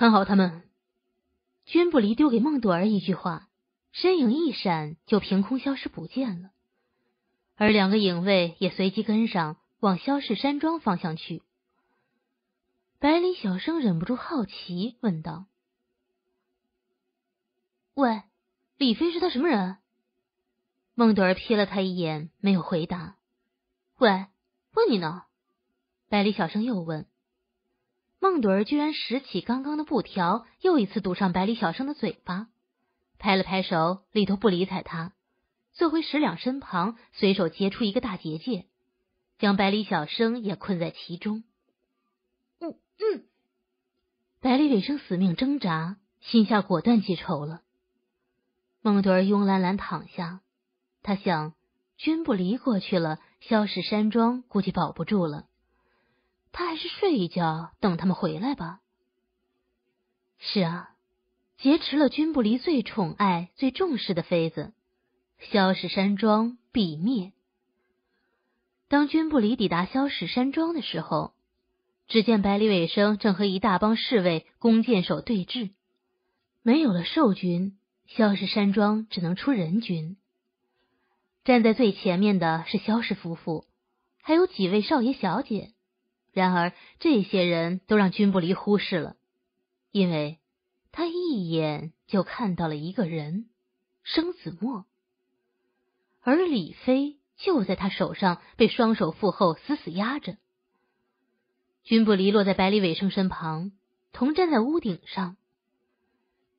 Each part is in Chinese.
看好他们，君不离丢给孟朵儿一句话，身影一闪就凭空消失不见了，而两个影卫也随即跟上，往萧氏山庄方向去。百里小生忍不住好奇问道：“喂，李飞是他什么人？”孟朵儿瞥了他一眼，没有回答。喂，问你呢？百里小生又问。孟朵儿居然拾起刚刚的布条，又一次堵上百里小生的嘴巴，拍了拍手，里头不理睬他，坐回石两身旁，随手结出一个大结界，将百里小生也困在其中。嗯嗯，百里伟生死命挣扎，心下果断记仇了。孟朵儿慵懒懒躺下，他想，君不离过去了，萧氏山庄估计保不住了。他还是睡一觉，等他们回来吧。是啊，劫持了君不离最宠爱、最重视的妃子，萧氏山庄必灭。当君不离抵达萧氏山庄的时候，只见百里尾生正和一大帮侍卫、弓箭手对峙。没有了兽军，萧氏山庄只能出人军。站在最前面的是萧氏夫妇，还有几位少爷小姐。然而，这些人都让君不离忽视了，因为他一眼就看到了一个人，生子墨，而李飞就在他手上被双手负后死死压着。君不离落在百里伟生身旁，同站在屋顶上，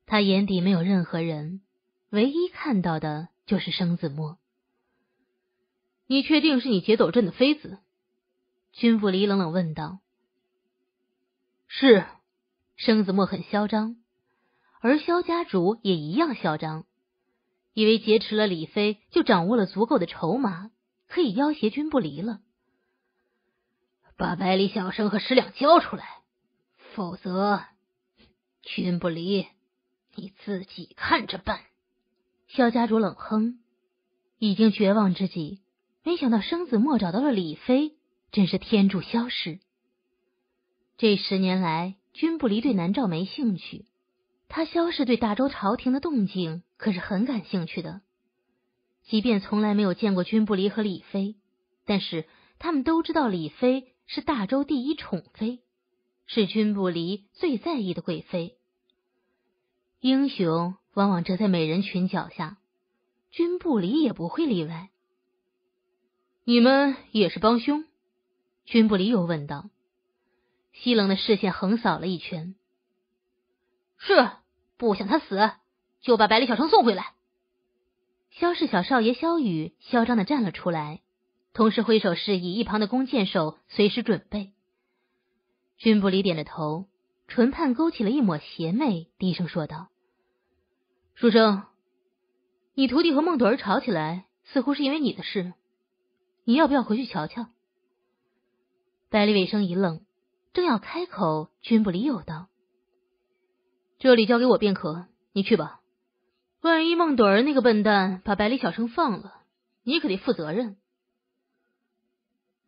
他眼底没有任何人，唯一看到的就是生子墨。你确定是你劫走朕的妃子？君不离冷冷问道：“是。”生子墨很嚣张，而萧家主也一样嚣张，以为劫持了李妃就掌握了足够的筹码，可以要挟君不离了。把百里小生和十两交出来，否则君不离你自己看着办。”萧家主冷哼，已经绝望之际，没想到生子墨找到了李妃。真是天助萧氏！这十年来，君不离对南诏没兴趣，他萧氏对大周朝廷的动静可是很感兴趣的。即便从来没有见过君不离和李妃，但是他们都知道李妃是大周第一宠妃，是君不离最在意的贵妃。英雄往往折在美人群脚下，君不离也不会例外。你们也是帮凶。君不离又问道：“西冷的视线横扫了一圈，是不想他死，就把百里小城送回来。”萧氏小少爷萧雨嚣张的站了出来，同时挥手示意一旁的弓箭手随时准备。君不离点着头，唇畔勾起了一抹邪魅，低声说道：“书生，你徒弟和孟朵儿吵起来，似乎是因为你的事，你要不要回去瞧瞧？”百里尾生一愣，正要开口，君不离又道：“这里交给我便可，你去吧。万一孟朵儿那个笨蛋把百里小生放了，你可得负责任。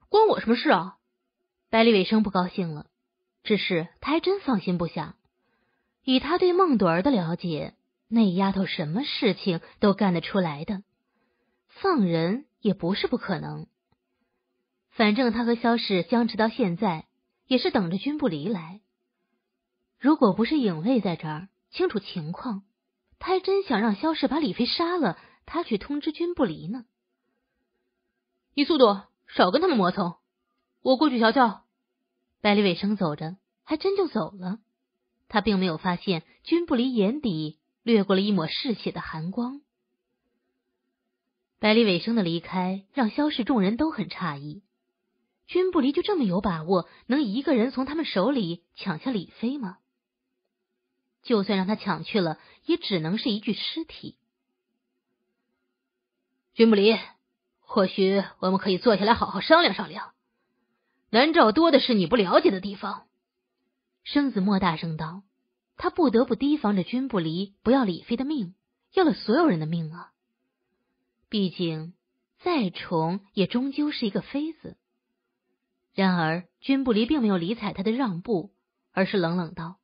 关我什么事啊？”百里尾生不高兴了，只是他还真放心不下。以他对孟朵儿的了解，那丫头什么事情都干得出来的，放人也不是不可能。反正他和萧氏僵持到现在，也是等着君不离来。如果不是影卫在这儿清楚情况，他还真想让萧氏把李飞杀了，他去通知君不离呢。你速度，少跟他们磨蹭，我过去瞧瞧。百里尾生走着，还真就走了。他并没有发现君不离眼底掠过了一抹嗜血的寒光。百里尾生的离开，让萧氏众人都很诧异。君不离就这么有把握能一个人从他们手里抢下李妃吗？就算让他抢去了，也只能是一具尸体。君不离，或许我们可以坐下来好好商量商量。南诏多的是你不了解的地方。生子莫大声道，他不得不提防着君不离不要李妃的命，要了所有人的命啊。毕竟再宠，也终究是一个妃子。然而，君不离并没有理睬他的让步，而是冷冷道：“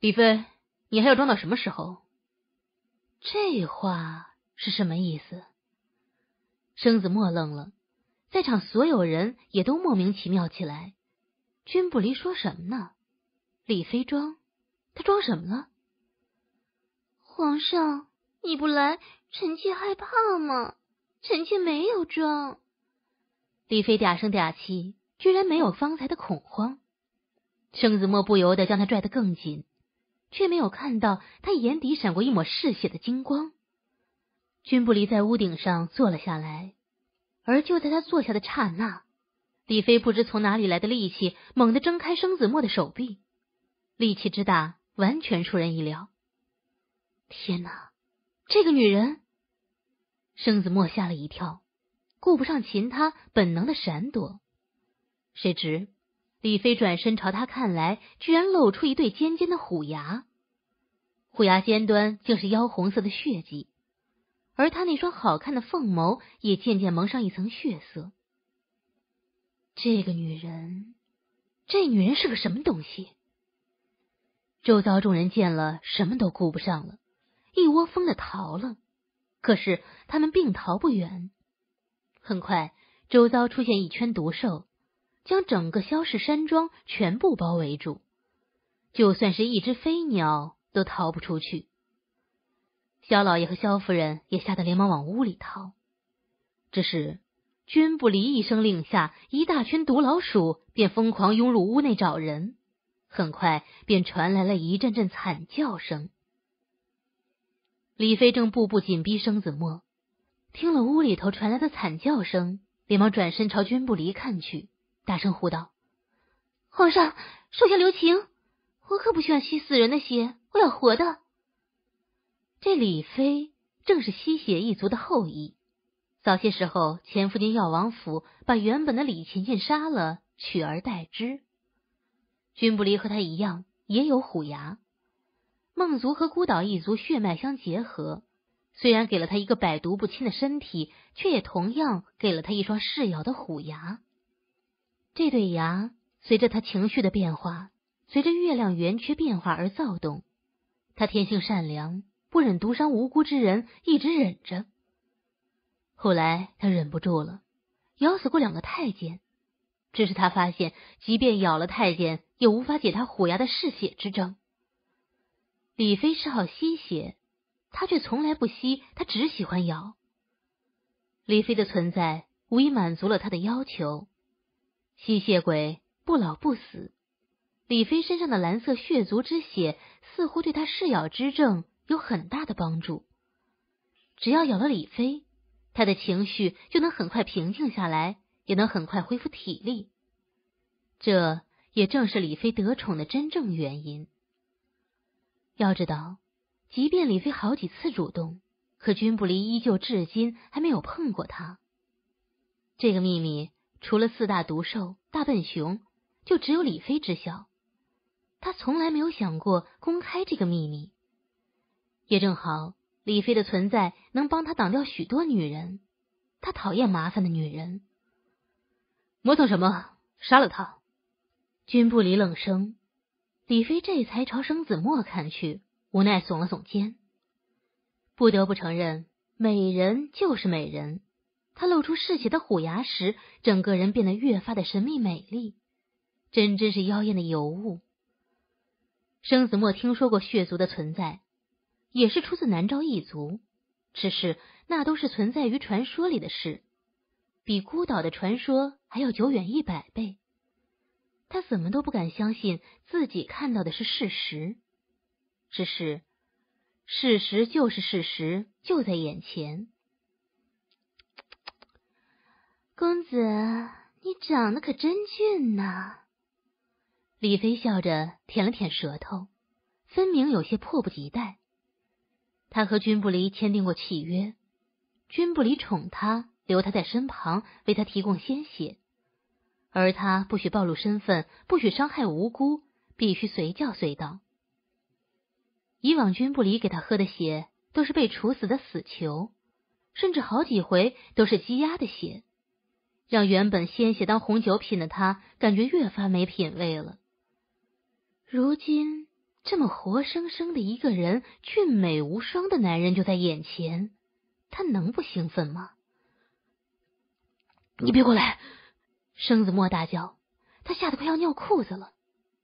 李妃，你还要装到什么时候？”这话是什么意思？生子莫愣了，在场所有人也都莫名其妙起来。君不离说什么呢？李妃装，他装什么了？皇上，你不来，臣妾害怕吗？臣妾没有装。李飞嗲声嗲气，居然没有方才的恐慌。生子墨不由得将他拽得更紧，却没有看到他眼底闪过一抹嗜血的金光。君不离在屋顶上坐了下来，而就在他坐下的刹那，李飞不知从哪里来的力气，猛地挣开生子墨的手臂，力气之大，完全出人意料。天哪，这个女人！生子墨吓了一跳。顾不上擒他，本能的闪躲。谁知李飞转身朝他看来，居然露出一对尖尖的虎牙，虎牙尖端竟是妖红色的血迹，而他那双好看的凤眸也渐渐蒙上一层血色。这个女人，这女人是个什么东西？周遭众人见了，什么都顾不上了，一窝蜂的逃了。可是他们并逃不远。很快，周遭出现一圈毒兽，将整个萧氏山庄全部包围住，就算是一只飞鸟都逃不出去。萧老爷和萧夫人也吓得连忙往屋里逃。只是，君不离一声令下，一大群毒老鼠便疯狂涌入屋内找人，很快便传来了一阵阵惨叫声。李飞正步步紧逼，生子墨。听了屋里头传来的惨叫声，连忙转身朝君不离看去，大声呼道：“皇上，手下留情！我可不喜欢吸死人的血，我要活的。”这李妃正是吸血一族的后裔，早些时候潜伏进药王府，把原本的李琴琴杀了，取而代之。君不离和他一样，也有虎牙，孟族和孤岛一族血脉相结合。虽然给了他一个百毒不侵的身体，却也同样给了他一双嗜咬的虎牙。这对牙随着他情绪的变化，随着月亮圆缺变化而躁动。他天性善良，不忍毒伤无辜之人，一直忍着。后来他忍不住了，咬死过两个太监。只是他发现，即便咬了太监，也无法解他虎牙的嗜血之症。李飞嗜好吸血。他却从来不吸，他只喜欢咬。李飞的存在无疑满足了他的要求。吸血鬼不老不死，李飞身上的蓝色血族之血似乎对他嗜咬之症有很大的帮助。只要咬了李飞，他的情绪就能很快平静下来，也能很快恢复体力。这也正是李飞得宠的真正原因。要知道。即便李飞好几次主动，可君不离依旧至今还没有碰过他。这个秘密除了四大毒兽、大笨熊，就只有李飞知晓。他从来没有想过公开这个秘密。也正好，李飞的存在能帮他挡掉许多女人。他讨厌麻烦的女人。磨蹭什么？杀了他！君不离冷声。李飞这才朝生子墨看去。无奈耸了耸肩，不得不承认，美人就是美人。她露出嗜血的虎牙时，整个人变得越发的神秘美丽，真真是妖艳的尤物。生子墨听说过血族的存在，也是出自南诏一族，只是那都是存在于传说里的事，比孤岛的传说还要久远一百倍。他怎么都不敢相信自己看到的是事实。只是，事实就是事实，就在眼前。公子，你长得可真俊呐！李飞笑着舔了舔舌头，分明有些迫不及待。他和君不离签订过契约，君不离宠他，留他在身旁，为他提供鲜血，而他不许暴露身份，不许伤害无辜，必须随叫随到。以往君不离给他喝的血都是被处死的死囚，甚至好几回都是鸡鸭的血，让原本鲜血当红酒品的他感觉越发没品味了。如今这么活生生的一个人，俊美无双的男人就在眼前，他能不兴奋吗？你别过来！生子墨大叫，他吓得快要尿裤子了。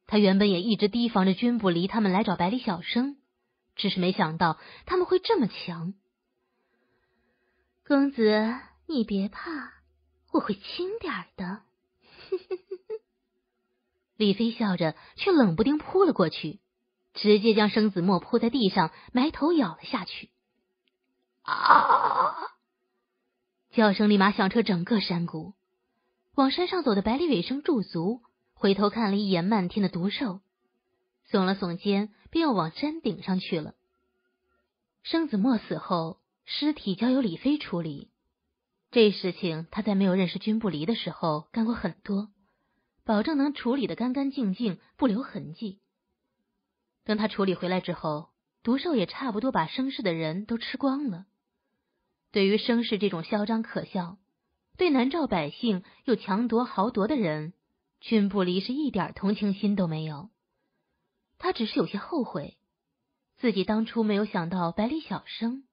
他原本也一直提防着君不离他们来找百里小生。只是没想到他们会这么强，公子，你别怕，我会轻点的。李飞笑着，却冷不丁扑了过去，直接将生子墨扑在地上，埋头咬了下去。啊！叫声立马响彻整个山谷。往山上走的百里尾声驻足，回头看了一眼漫天的毒兽。耸了耸肩，便要往山顶上去了。生子墨死后，尸体交由李飞处理。这事情他在没有认识君不离的时候干过很多，保证能处理的干干净净，不留痕迹。等他处理回来之后，毒兽也差不多把生事的人都吃光了。对于生事这种嚣张可笑、对南诏百姓又强夺豪夺的人，君不离是一点同情心都没有。他只是有些后悔，自己当初没有想到百里小生。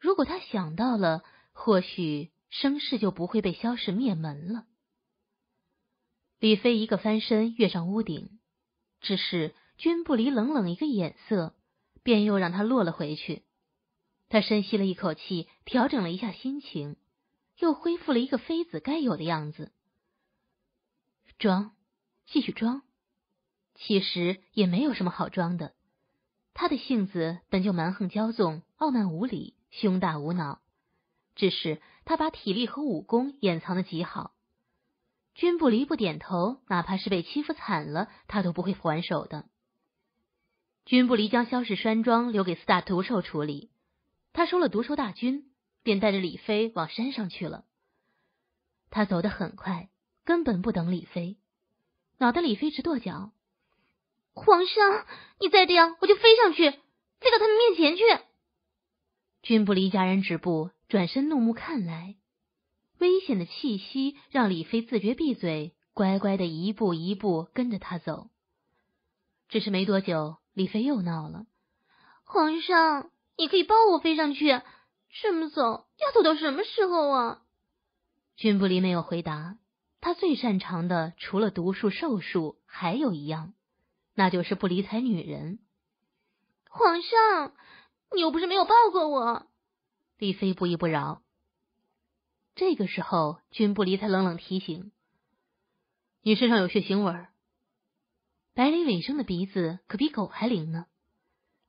如果他想到了，或许生世就不会被萧氏灭门了。李飞一个翻身跃上屋顶，只是君不离冷冷一个眼色，便又让他落了回去。他深吸了一口气，调整了一下心情，又恢复了一个妃子该有的样子，装，继续装。其实也没有什么好装的，他的性子本就蛮横骄纵、傲慢无礼、胸大无脑，只是他把体力和武功掩藏的极好。君不离不点头，哪怕是被欺负惨了，他都不会还手的。君不离将萧氏山庄留给四大毒兽处理，他收了毒兽大军，便带着李飞往山上去了。他走得很快，根本不等李飞，恼得李飞直跺脚。皇上，你再这样，我就飞上去，飞到他们面前去。君不离家人止步，转身怒目看来，危险的气息让李飞自觉闭嘴，乖乖的一步一步跟着他走。只是没多久，李飞又闹了。皇上，你可以抱我飞上去，这么走要走到什么时候啊？君不离没有回答，他最擅长的除了毒术、兽术，还有一样。那就是不理睬女人。皇上，你又不是没有抱过我。李妃不依不饶。这个时候，君不离才冷冷提醒：“你身上有血腥味。”百里尾生的鼻子可比狗还灵呢。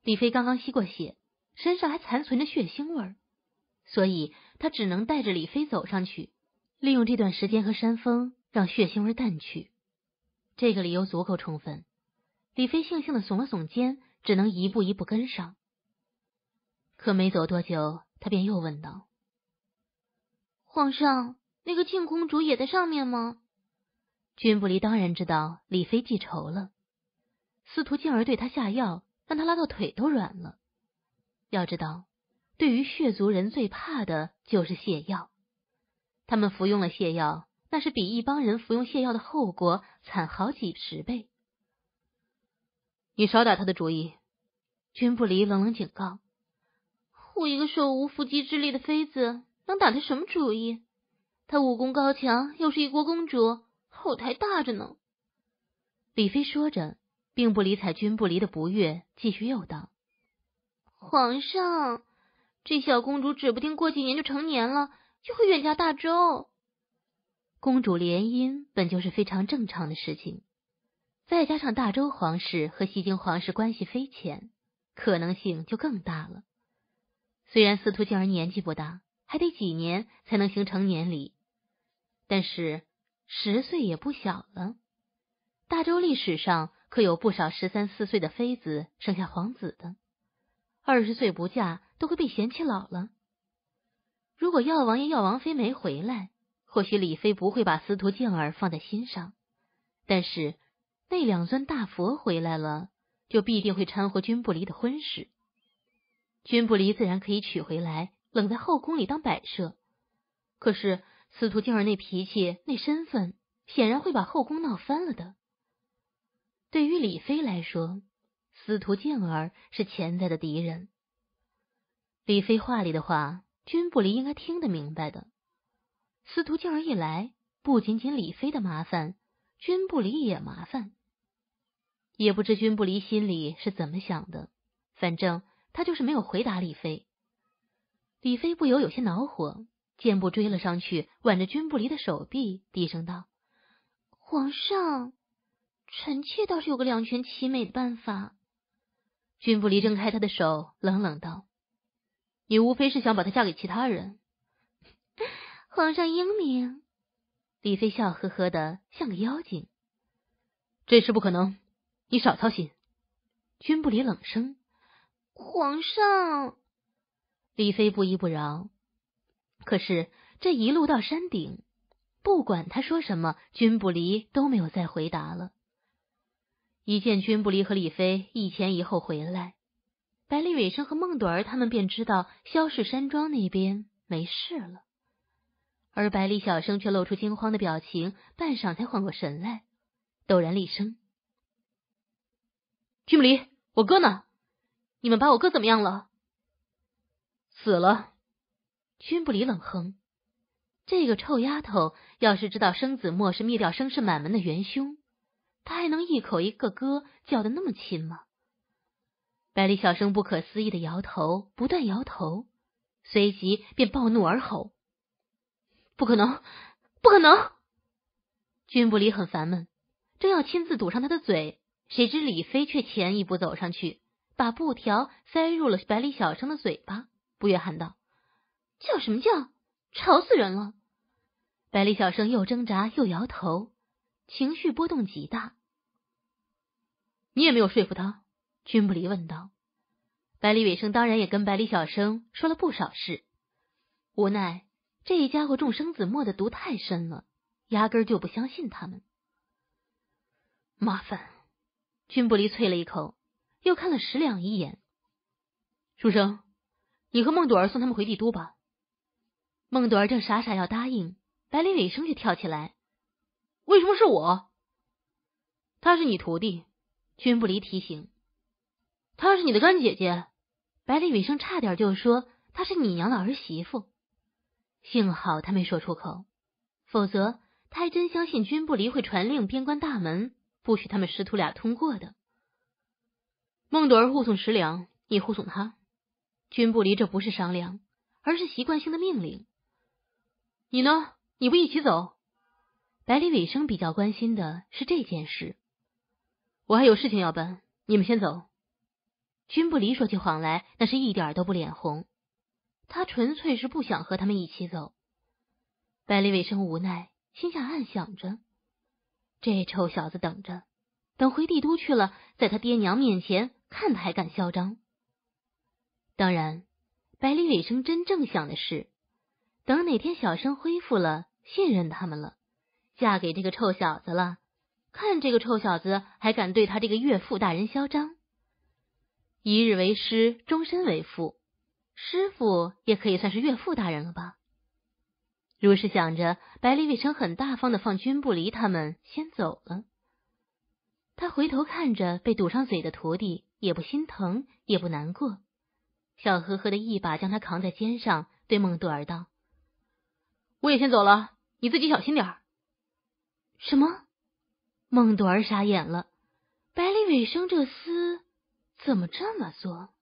李妃刚刚吸过血，身上还残存着血腥味，所以她只能带着李妃走上去，利用这段时间和山峰让血腥味淡去。这个理由足够充分。李飞悻悻的耸了耸肩，只能一步一步跟上。可没走多久，他便又问道：“皇上，那个靖公主也在上面吗？”君不离当然知道李妃记仇了。司徒静儿对他下药，让他拉到腿都软了。要知道，对于血族人最怕的就是泻药，他们服用了泻药，那是比一帮人服用泻药的后果惨好几十倍。你少打他的主意，君不离冷冷警告。我一个手无缚鸡之力的妃子，能打他什么主意？他武功高强，又是一国公主，后台大着呢。李妃说着，并不理睬君不离的不悦，继续又道：“皇上，这小公主指不定过几年就成年了，就会远嫁大周。公主联姻本就是非常正常的事情。”再加上大周皇室和西京皇室关系匪浅，可能性就更大了。虽然司徒静儿年纪不大，还得几年才能形成年礼，但是十岁也不小了。大周历史上可有不少十三四岁的妃子生下皇子的，二十岁不嫁都会被嫌弃老了。如果药王爷、药王妃没回来，或许李妃不会把司徒静儿放在心上，但是。那两尊大佛回来了，就必定会掺和君不离的婚事。君不离自然可以娶回来，冷在后宫里当摆设。可是司徒静儿那脾气、那身份，显然会把后宫闹翻了的。对于李妃来说，司徒静儿是潜在的敌人。李妃话里的话，君不离应该听得明白的。司徒静儿一来，不仅仅李妃的麻烦，君不离也麻烦。也不知君不离心里是怎么想的，反正他就是没有回答李飞。李飞不由有些恼火，健步追了上去，挽着君不离的手臂，低声道：“皇上，臣妾倒是有个两全其美的办法。”君不离挣开他的手，冷冷道：“你无非是想把她嫁给其他人。”皇上英明，李妃笑呵呵的，像个妖精。这是不可能。你少操心，君不离冷声。皇上，李妃不依不饶。可是这一路到山顶，不管他说什么，君不离都没有再回答了。一见君不离和李妃一前一后回来，百里尾生和孟朵儿他们便知道萧氏山庄那边没事了，而百里小生却露出惊慌的表情，半晌才缓过神来，陡然厉声。君离，我哥呢？你们把我哥怎么样了？死了。君不离冷哼，这个臭丫头，要是知道生子墨是灭掉生世满门的元凶，她还能一口一个哥叫的那么亲吗？百里小生不可思议的摇头，不断摇头，随即便暴怒而吼：“不可能，不可能！”君不离很烦闷，正要亲自堵上他的嘴。谁知李飞却前一步走上去，把布条塞入了百里小生的嘴巴，不悦喊道：“叫什么叫？吵死人了！”百里小生又挣扎又摇头，情绪波动极大。你也没有说服他，君不离问道。百里尾生当然也跟百里小生说了不少事，无奈这一家伙中生子墨的毒太深了，压根就不相信他们。麻烦。君不离啐了一口，又看了石两一眼。书生，你和孟朵儿送他们回帝都吧。孟朵儿正傻傻要答应，白里尾生就跳起来：“为什么是我？”他是你徒弟。君不离提醒：“他是你的干姐姐。”白里尾生差点就说：“他是你娘的儿媳妇。”幸好他没说出口，否则他还真相信君不离会传令边关大门。不许他们师徒俩通过的。孟朵儿护送石粮，你护送他。君不离这不是商量，而是习惯性的命令。你呢？你不一起走？百里尾生比较关心的是这件事。我还有事情要办，你们先走。君不离说起谎来，那是一点都不脸红。他纯粹是不想和他们一起走。百里尾生无奈，心下暗想着。这臭小子等着，等回帝都去了，在他爹娘面前看他还敢嚣张。当然，百里尾生真正想的是，等哪天小生恢复了，信任他们了，嫁给这个臭小子了，看这个臭小子还敢对他这个岳父大人嚣张。一日为师，终身为父，师傅也可以算是岳父大人了吧。如是想着，百里伟生很大方的放君不离他们先走了。他回头看着被堵上嘴的徒弟，也不心疼，也不难过，笑呵呵的一把将他扛在肩上，对孟朵儿道：“我也先走了，你自己小心点儿。”什么？孟朵儿傻眼了，百里尾生这厮怎么这么做？